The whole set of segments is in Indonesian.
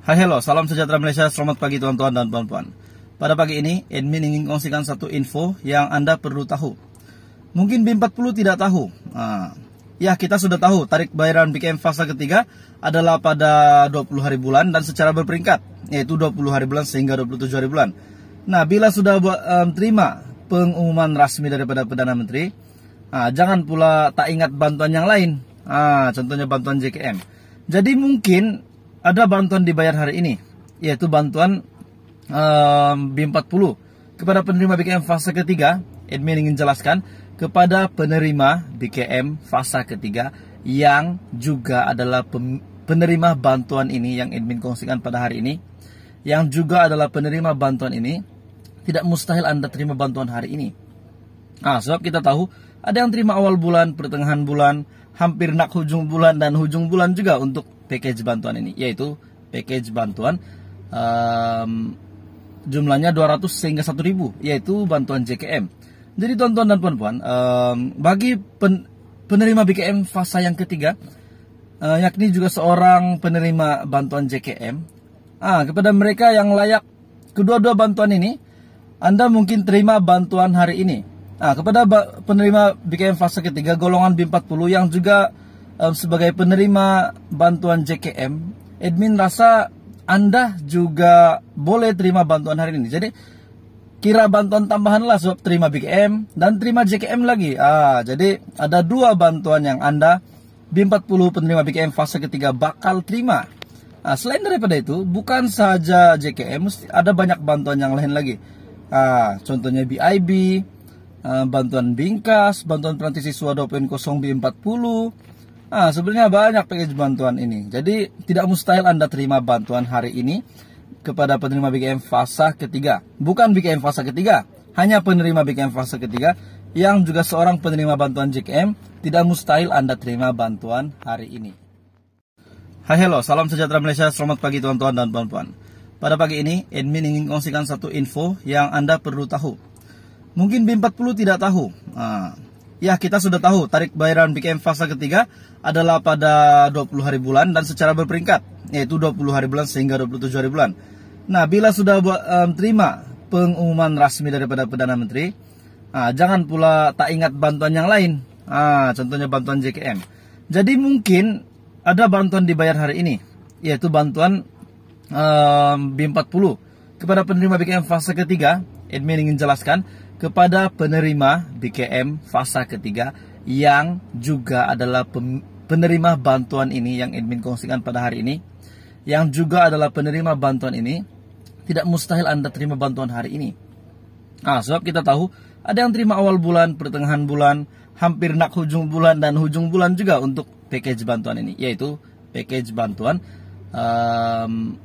Hai hello, salam sejahtera Malaysia, selamat pagi tuan-tuan dan puan-puan Pada pagi ini, admin ingin kongsikan satu info yang Anda perlu tahu Mungkin BIM40 tidak tahu nah, Ya, kita sudah tahu, tarik bayaran BKM fase ketiga adalah pada 20 hari bulan dan secara berperingkat Yaitu 20 hari bulan sehingga 27 hari bulan Nah, bila sudah um, terima pengumuman resmi daripada Perdana Menteri nah, Jangan pula tak ingat bantuan yang lain ah, Contohnya bantuan JKM jadi mungkin ada bantuan dibayar hari ini, yaitu bantuan um, ehm, B40 kepada penerima BKM fase ketiga. Admin ingin jelaskan kepada penerima BKM fase ketiga yang juga adalah penerima bantuan ini yang admin kongsikan pada hari ini, yang juga adalah penerima bantuan ini, tidak mustahil Anda terima bantuan hari ini Nah, sebab kita tahu ada yang terima awal bulan, pertengahan bulan, hampir nak hujung bulan dan hujung bulan juga untuk package bantuan ini, yaitu package bantuan um, jumlahnya 200 sehingga 1000 yaitu bantuan JKM. Jadi tonton dan puan-puan, um, bagi pen, penerima BKM fase yang ketiga, uh, yakni juga seorang penerima bantuan JKM, ah, kepada mereka yang layak kedua-dua bantuan ini, Anda mungkin terima bantuan hari ini Nah, kepada penerima BKM fase ketiga golongan B40 yang juga um, sebagai penerima bantuan JKM, admin rasa Anda juga boleh terima bantuan hari ini. Jadi kira bantuan tambahan lah sebab terima BKM dan terima JKM lagi. Ah, jadi ada dua bantuan yang Anda B40 penerima BKM fase ketiga bakal terima. Nah, selain daripada itu, bukan saja JKM, ada banyak bantuan yang lain lagi. Ah, contohnya BIB, Eh, bantuan bingkas, bantuan peranti siswa 2.0 B40. nah sebenarnya banyak package bantuan ini. Jadi tidak mustahil Anda terima bantuan hari ini kepada penerima BKM fase ketiga. Bukan BKM fase ketiga, hanya penerima BKM fase ketiga yang juga seorang penerima bantuan JKM tidak mustahil Anda terima bantuan hari ini. Hai hello, salam sejahtera Malaysia, selamat pagi tuan-tuan dan puan-puan. Pada pagi ini, admin ingin kongsikan satu info yang Anda perlu tahu Mungkin B40 tidak tahu. Nah, ya kita sudah tahu tarik bayaran BKM fase ketiga adalah pada 20 hari bulan dan secara berperingkat yaitu 20 hari bulan sehingga 27 hari bulan. Nah, bila sudah um, terima pengumuman resmi daripada Perdana Menteri, nah, jangan pula tak ingat bantuan yang lain. Ah, contohnya bantuan JKM. Jadi mungkin ada bantuan dibayar hari ini, yaitu bantuan um, B40 kepada penerima BKM fase ketiga. Admin ingin jelaskan kepada penerima BKM fasa ketiga yang juga adalah penerima bantuan ini yang admin kongsikan pada hari ini yang juga adalah penerima bantuan ini tidak mustahil Anda terima bantuan hari ini. Nah, sebab kita tahu ada yang terima awal bulan, pertengahan bulan, hampir nak hujung bulan dan hujung bulan juga untuk package bantuan ini yaitu package bantuan um,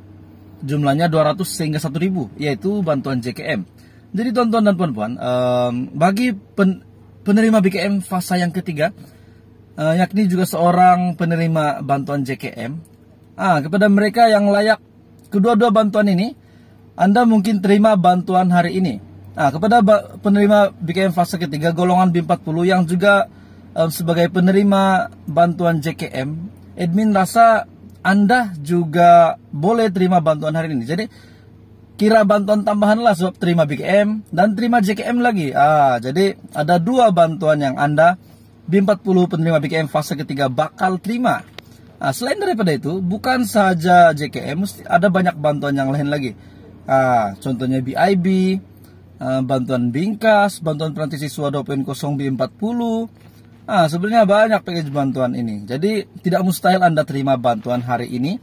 jumlahnya 200 sehingga 1000 yaitu bantuan JKM. Jadi tonton dan puan-puan, um, bagi pen, penerima BKM fase yang ketiga, uh, yakni juga seorang penerima bantuan JKM, ah, kepada mereka yang layak kedua-dua bantuan ini, Anda mungkin terima bantuan hari ini. Ah, kepada penerima BKM fase ketiga golongan B40 yang juga um, sebagai penerima bantuan JKM, admin rasa Anda juga boleh terima bantuan hari ini. Jadi Kira bantuan tambahan lah, sebab terima BKM dan terima JKM lagi. Ah, jadi ada dua bantuan yang Anda B40 penerima BKM fase ketiga bakal terima. Nah, selain daripada itu, bukan saja JKM, ada banyak bantuan yang lain lagi. Ah, contohnya BIB, ah, bantuan bingkas, bantuan Perantis siswa 2.0 B40. Ah, sebenarnya banyak package bantuan ini. Jadi, tidak mustahil Anda terima bantuan hari ini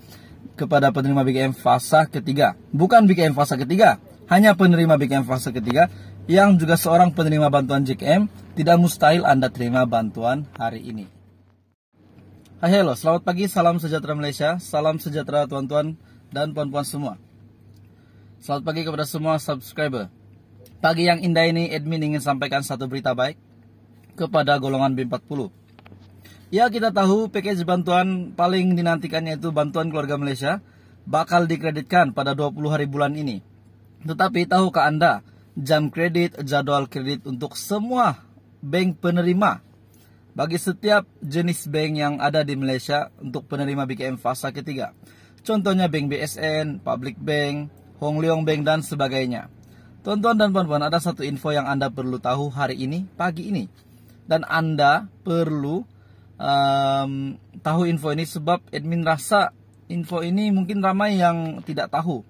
kepada penerima bkm fase ketiga. Bukan bkm fase ketiga, hanya penerima bkm fase ketiga yang juga seorang penerima bantuan JKM, tidak mustahil Anda terima bantuan hari ini. Hai halo, selamat pagi, salam sejahtera Malaysia, salam sejahtera tuan-tuan dan puan-puan semua. Selamat pagi kepada semua subscriber. Pagi yang indah ini, admin ingin sampaikan satu berita baik kepada golongan B40 Ya kita tahu package bantuan paling dinantikannya itu bantuan keluarga Malaysia bakal dikreditkan pada 20 hari bulan ini. Tetapi tahukah Anda jam kredit, jadwal kredit untuk semua bank penerima bagi setiap jenis bank yang ada di Malaysia untuk penerima BKM fasa ketiga. Contohnya bank BSN, Public Bank, Hong Leong Bank dan sebagainya. tuan dan puan-puan, ada satu info yang Anda perlu tahu hari ini, pagi ini. Dan Anda perlu um, tahu info ini sebab admin rasa info ini mungkin ramai yang tidak tahu.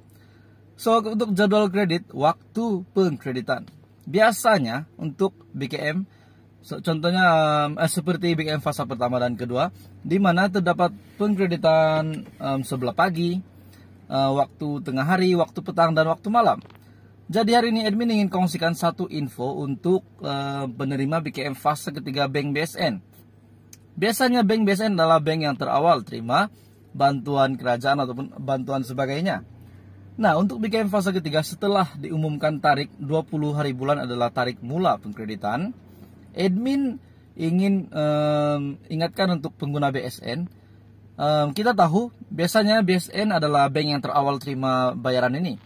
So untuk jadwal kredit waktu pengkreditan biasanya untuk BKM so, contohnya um, eh, seperti BKM fase pertama dan kedua di mana terdapat pengkreditan um, sebelah pagi, uh, waktu tengah hari, waktu petang dan waktu malam. Jadi hari ini admin ingin kongsikan satu info untuk uh, penerima BKM fase ketiga Bank BSN. Biasanya bank BSN adalah bank yang terawal terima bantuan kerajaan ataupun bantuan sebagainya. Nah, untuk BKM fase ketiga setelah diumumkan tarik 20 hari bulan adalah tarik mula pengkreditan, admin ingin um, ingatkan untuk pengguna BSN um, kita tahu biasanya BSN adalah bank yang terawal terima bayaran ini.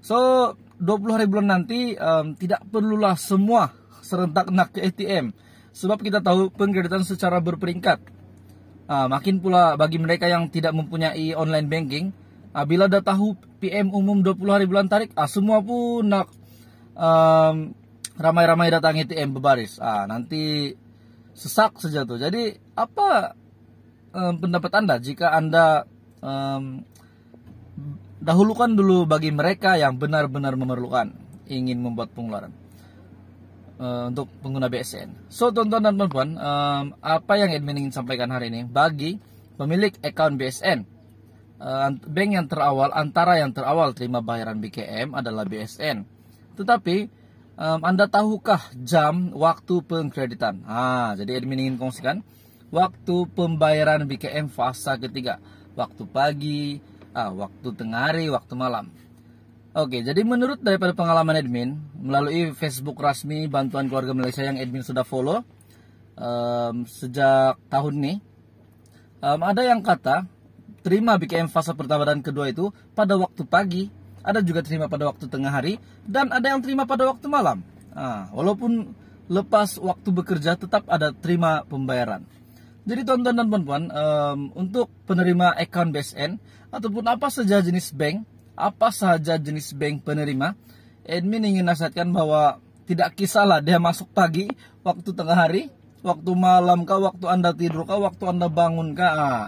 So, 20 hari bulan nanti um, tidak perlulah semua serentak nak ke ATM sebab kita tahu pengkreditan secara berperingkat. Uh, makin pula bagi mereka yang tidak mempunyai online banking, uh, bila dah tahu PM umum 20 hari bulan tarik, uh, semua pun nak um, ramai-ramai datang ATM berbaris. Uh, nanti sesak saja tuh. Jadi apa um, pendapat Anda jika Anda um, dahulukan dulu bagi mereka yang benar-benar memerlukan ingin membuat pengeluaran? uh, untuk pengguna BSN. So tonton dan perempuan, um, apa yang admin ingin sampaikan hari ini bagi pemilik account BSN. Uh, bank yang terawal antara yang terawal terima bayaran BKM adalah BSN. Tetapi um, Anda tahukah jam waktu pengkreditan? Ah, jadi admin ingin kongsikan waktu pembayaran BKM fase ketiga, waktu pagi, ah, waktu tengah hari, waktu malam. Oke, jadi menurut daripada pengalaman admin melalui Facebook resmi Bantuan Keluarga Malaysia yang admin sudah follow um, sejak tahun ini, um, ada yang kata terima BKM fase pertama dan kedua itu pada waktu pagi, ada juga terima pada waktu tengah hari, dan ada yang terima pada waktu malam. Nah, walaupun lepas waktu bekerja tetap ada terima pembayaran. Jadi tonton dan puan-puan, um, untuk penerima account BSN ataupun apa saja jenis bank apa saja jenis bank penerima. Admin ingin nasihatkan bahwa tidak kisahlah dia masuk pagi, waktu tengah hari, waktu malam kah, waktu Anda tidur kah, waktu Anda bangun kah. Ah.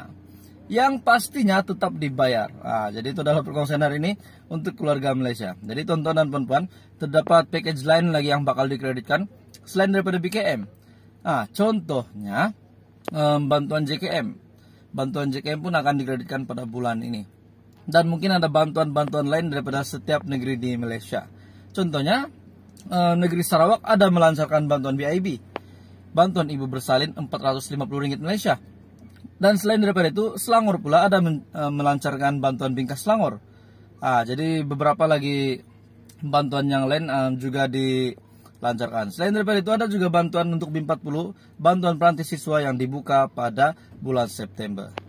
Yang pastinya tetap dibayar. Nah, jadi itu adalah perkongsian hari ini untuk keluarga Malaysia. Jadi tonton dan perempuan, terdapat package lain lagi yang bakal dikreditkan selain daripada BKM. Nah, contohnya bantuan JKM. Bantuan JKM pun akan dikreditkan pada bulan ini dan mungkin ada bantuan-bantuan lain daripada setiap negeri di Malaysia. Contohnya, eh, negeri Sarawak ada melancarkan bantuan BIB, bantuan ibu bersalin 450 ringgit Malaysia. Dan selain daripada itu, Selangor pula ada eh, melancarkan bantuan bingkas Selangor. Ah, jadi beberapa lagi bantuan yang lain eh, juga di lancarkan. Selain daripada itu ada juga bantuan untuk BIM 40, bantuan peranti siswa yang dibuka pada bulan September.